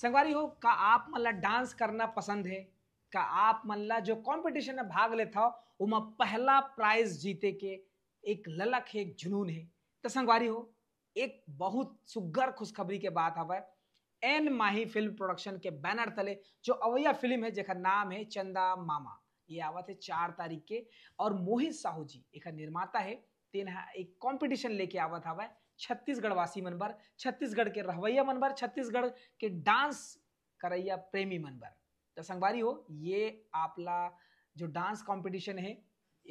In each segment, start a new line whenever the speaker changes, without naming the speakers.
संगवारी हो का आप मल्ला डांस करना पसंद है का आप मल्ला जो कंपटीशन में भाग लेता हो उमा पहला प्राइज जीते के एक ललक है एक जुनून है तो संगवारी हो एक बहुत सुगर खुशखबरी के बात हवा एन माही फिल्म प्रोडक्शन के बैनर तले जो अवैया फिल्म है जेखर नाम है चंदा मामा ये आवत है चार तारीख के और मोहित साहू जी एक निर्माता है तेन एक कॉम्पिटिशन लेके आवत हवै छत्तीसगढ़ वासी मन बर छत्तीसगढ़ के रहवैया मन बर छत्तीसगढ़ के डांस करैया प्रेमी मन बर तो संगवारी हो ये आपला जो डांस कॉम्पिटिशन है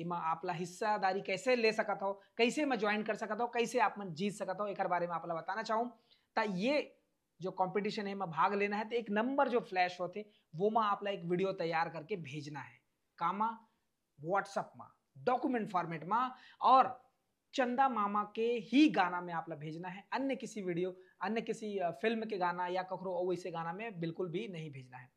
इमा आपला हिस्सादारी कैसे ले सकत हो कैसे मैं ज्वाइन कर सकत हो कैसे आप मन जीत सकत हो एक बारे में आपला बताना चाहूँ तो ये जो कंपटीशन है मैं भाग लेना है तो एक नंबर जो फ्लैश होते वो मैं आपला एक वीडियो तैयार करके भेजना है कामा व्हाट्सअप में डॉक्यूमेंट फॉर्मेट में और चंदा मामा के ही गाना में आप भेजना है अन्य किसी वीडियो अन्य किसी फिल्म के गाना या कखरो वैसे गाना में बिल्कुल भी नहीं भेजना है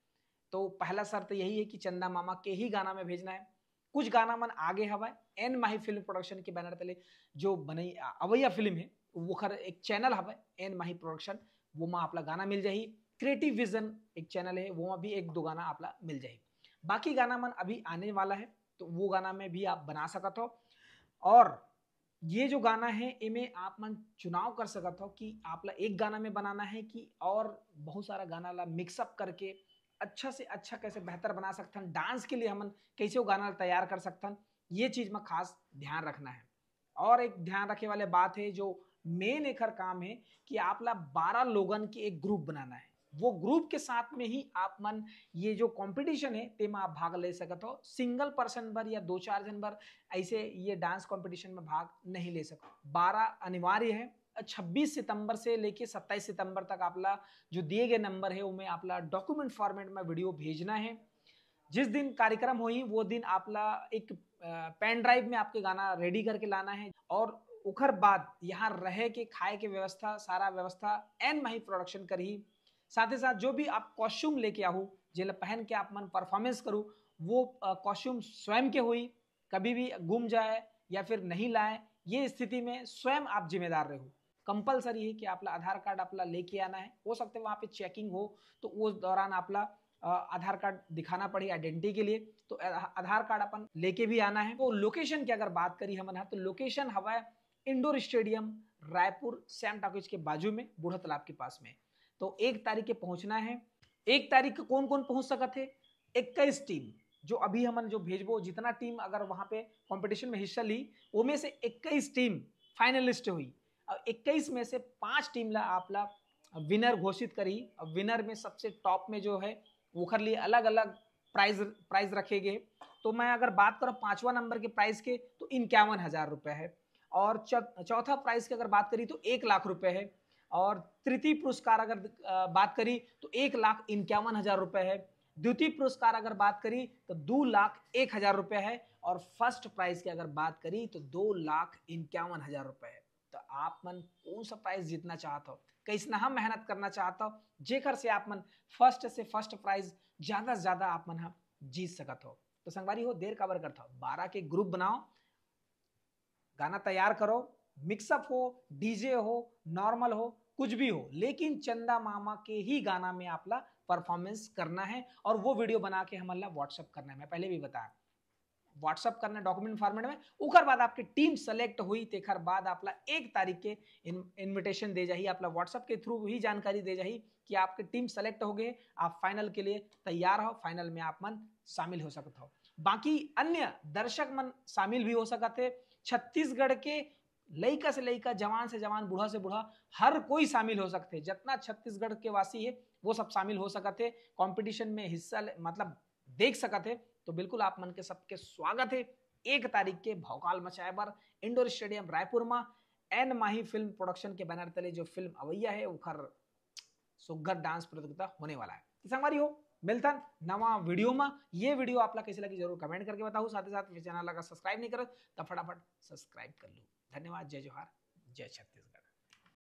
तो पहला शर्त तो यही है कि चंदा मामा के ही गाना में भेजना है कुछ गाना मन आगे हवा एन माही फिल्म प्रोडक्शन के बैनर तले जो बनी अवैया फिल्म है वो खर एक चैनल हवा एन माही प्रोडक्शन वो माँ आपला गाना मिल जाए क्रिएटिव विजन एक चैनल है वो माँ भी एक दो गाना आपला मिल जाए बाकी गाना मन अभी आने वाला है तो वो गाना में भी आप बना सकते हो और ये जो गाना है इमें आप मन चुनाव कर सकता हो कि आप ला एक गाना में बनाना है कि और बहुत सारा गाना ला मिक्सअप करके अच्छा से अच्छा कैसे बेहतर बना सकथन डांस के लिए हमन कैसे वो गाना तैयार कर सकथन ये चीज़ में खास ध्यान रखना है और एक ध्यान रखे वाले बात है जो मेन एक काम है कि आप ला बारह लोगन के एक ग्रुप बनाना है वो ग्रुप के साथ में ही आप मन ये जो कंपटीशन है आप भाग ले सकते हो सिंगल पर्सन पर या दो चार जन पर ऐसे ये डांस कंपटीशन में भाग नहीं ले सकते बारह अनिवार्य है 26 सितंबर से लेके 27 सितंबर तक आपला जो दिए गए नंबर है उनमें आपला डॉक्यूमेंट फॉर्मेट में वीडियो भेजना है जिस दिन कार्यक्रम हुई वो दिन आपला एक पेन ड्राइव में आपके गाना रेडी करके लाना है और उखर बाद यहाँ रह के खाए के व्यवस्था सारा व्यवस्था एन माही प्रोडक्शन कर ही साथ ही साथ जो भी आप कॉस्ट्यूम लेके आओ जिले पहन के आप मन परफॉर्मेंस करूँ वो कॉस्ट्यूम स्वयं के हुई कभी भी गुम जाए या फिर नहीं लाए ये स्थिति में स्वयं आप जिम्मेदार रहो कंपलसरी है कि आपका आधार कार्ड आपला लेके आना है हो सकते वहाँ पे चेकिंग हो तो उस दौरान आपका आधार कार्ड दिखाना पड़े आइडेंटिटी के लिए तो आधार कार्ड अपन लेके भी आना है तो लोकेशन की अगर बात करी हमन हाँ, तो लोकेशन हवा indoor stadium Raipur Sam talkies के बाजू में बूढ़ा तालाब के पास में तो एक तारीख के पहुंचना है एक तारीख के कौन कौन पहुंच सका थे इक्कीस टीम जो अभी हमन जो भेजबो जितना टीम अगर वहां पे कंपटीशन में हिस्सा ली वो में से इक्कीस टीम फाइनलिस्ट हुई और इक्कीस में से पांच टीम ला आप ला विनर घोषित करी और विनर में सबसे टॉप में जो है वो कर लिए अलग अलग प्राइज प्राइज रखे गए तो मैं अगर बात करूँ पाँचवा नंबर के प्राइज के तो इक्यावन हज़ार रुपये है और चौथा प्राइज की अगर बात करी तो एक लाख रुपये है और तृतीय पुरस्कार अगर बात करी तो एक लाख इक्यावन हजार रुपये है द्वितीय पुरस्कार अगर बात करी तो दो लाख एक हजार रुपये है और फर्स्ट प्राइज की अगर बात करी तो दो लाख इक्यावन हजार रुपये है तो आप मन कौन सा प्राइज जीतना चाहता हो कैसना हम मेहनत करना चाहता हो जेकर से आप मन फर्स्ट से फर्स्ट प्राइज ज्यादा से ज्यादा आप मन हम जीत सकत हो तो संगवारी हो देर कवर करता हो बारह के ग्रुप बनाओ गाना तैयार करो मिक्सअप हो डीजे हो नॉर्मल हो कुछ भी हो लेकिन चंदा मामा के ही गाना में आपका परफॉर्मेंस करना है और वो वीडियो बना के हम अल्लाह व्हाट्सअप करना है मैं पहले भी बताया व्हाट्सअप करना है डॉक्यूमेंट फॉर्मेट में उकर बाद आपकी टीम सेलेक्ट हुई तेखर बाद आपला एक तारीख के इन्विटेशन दे जाइए आपला व्हाट्सअप के थ्रू ही जानकारी दे जाइए कि आपके टीम सेलेक्ट हो गए आप फाइनल के लिए तैयार हो फाइनल में आप मन शामिल हो सकते हो बाकी अन्य दर्शक मन शामिल भी हो सकते छत्तीसगढ़ के लयिका से लयिका जवान से जवान बूढ़ा से बूढ़ा हर कोई शामिल हो सकते जितना छत्तीसगढ़ के वासी है वो सब शामिल हो सकते कॉम्पिटिशन में हिस्सा मतलब देख सकते तो बिल्कुल आप मन के सबके स्वागत है एक तारीख के भौकाल मचाए पर इंडोर स्टेडियम रायपुर में एन माही फिल्म प्रोडक्शन के बैनर तले जो फिल्म अवैया है उखर सुगर डांस प्रतियोगिता होने वाला है हमारी हो मिलता नवा वीडियो में ये वीडियो आप लोग कैसे लगी जरूर कमेंट करके बताओ साथ ही साथ चैनल अगर सब्सक्राइब नहीं करो तो फटाफट सब्सक्राइब कर लो धन्यवाद जय जोहार जय छत्तीसगढ़